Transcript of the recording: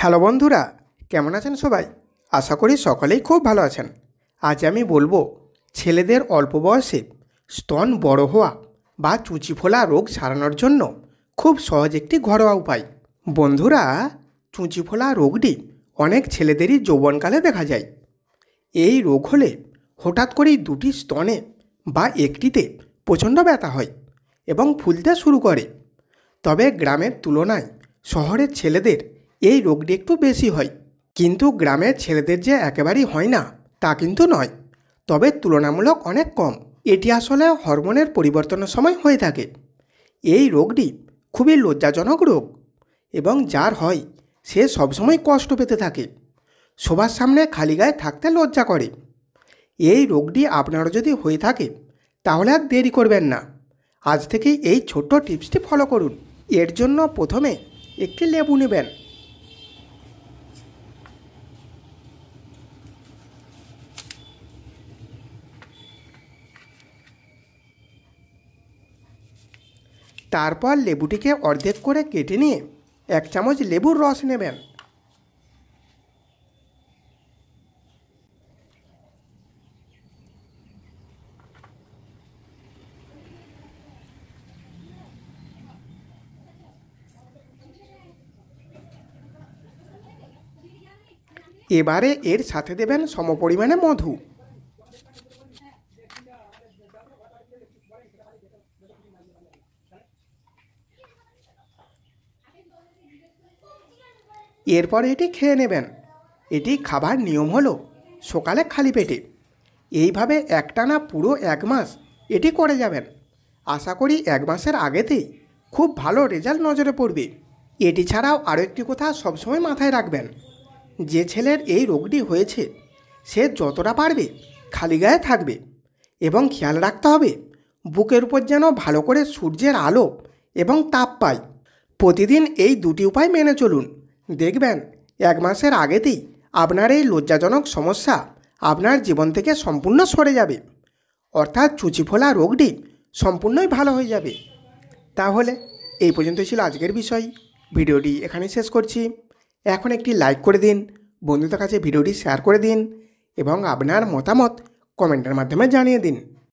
hello বন্ধুরা কেমন আছেন সবাই আশা করি সকলেই খুব ভালো আছেন আজ আমি বলবো ছেলেদের অল্প বয়সে স্তন বড় হওয়া বা চুচি ফোলা রোগ সারানোর জন্য খুব সহজ একটি ঘরোয়া উপায় বন্ধুরা চুঁচি ফোলা রোগটি অনেক ছেলেদেরই যৌবনকালে দেখা যায় এই রোগ হলে হঠাৎ করেই দুটি স্তনে বা একটিতে প্রচণ্ড ব্যথা হয় এবং ফুলতে শুরু করে তবে গ্রামের তুলনায় শহরের ছেলেদের এই রোগটি একটু বেশি হয় কিন্তু গ্রামের ছেলেদের যে একেবারেই হয় না তা কিন্তু নয় তবে তুলনামূলক অনেক কম এটি আসলে হরমোনের পরিবর্তনের সময় হয়ে থাকে এই রোগটি খুবই লজ্জাজনক রোগ এবং যার হয় সে সবসময় কষ্ট পেতে থাকে সবার সামনে খালি গায়ে থাকতে লজ্জা করে এই রোগটি আপনারও যদি হয়ে থাকে তাহলে আর দেরি করবেন না আজ থেকে এই ছোট্ট টিপসটি ফলো করুন এর জন্য প্রথমে একটি লেবু নেবেন তারপর লেবুটিকে অর্ধেক করে কেটে নিয়ে এক চামচ লেবুর রস নেবেন এবারে এর সাথে দেবেন সমপরিমাণে মধু এরপর এটি খেয়ে নেবেন এটি খাবার নিয়ম হলো সকালে খালি পেটে এইভাবে একটানা পুরো এক মাস এটি করে যাবেন আশা করি এক মাসের আগেতেই খুব ভালো রেজাল্ট নজরে পড়বে এটি ছাড়াও আরও একটি কথা সবসময় মাথায় রাখবেন যে ছেলের এই রোগটি হয়েছে সে যতটা পারবে খালি গায়ে থাকবে এবং খেয়াল রাখতে হবে বুকের উপর যেন ভালো করে সূর্যের আলো এবং তাপ পায় প্রতিদিন এই দুটি উপায় মেনে চলুন দেখবেন এক মাসের আগেতেই আপনার এই লজ্জাজনক সমস্যা আপনার জীবন থেকে সম্পূর্ণ সরে যাবে অর্থাৎ চুচি ফোলা রোগটি সম্পূর্ণই ভালো হয়ে যাবে তাহলে এই পর্যন্ত ছিল আজকের বিষয় ভিডিওটি এখানে শেষ করছি এখন একটি লাইক করে দিন বন্ধুদের কাছে ভিডিওটি শেয়ার করে দিন এবং আপনার মতামত কমেন্টের মাধ্যমে জানিয়ে দিন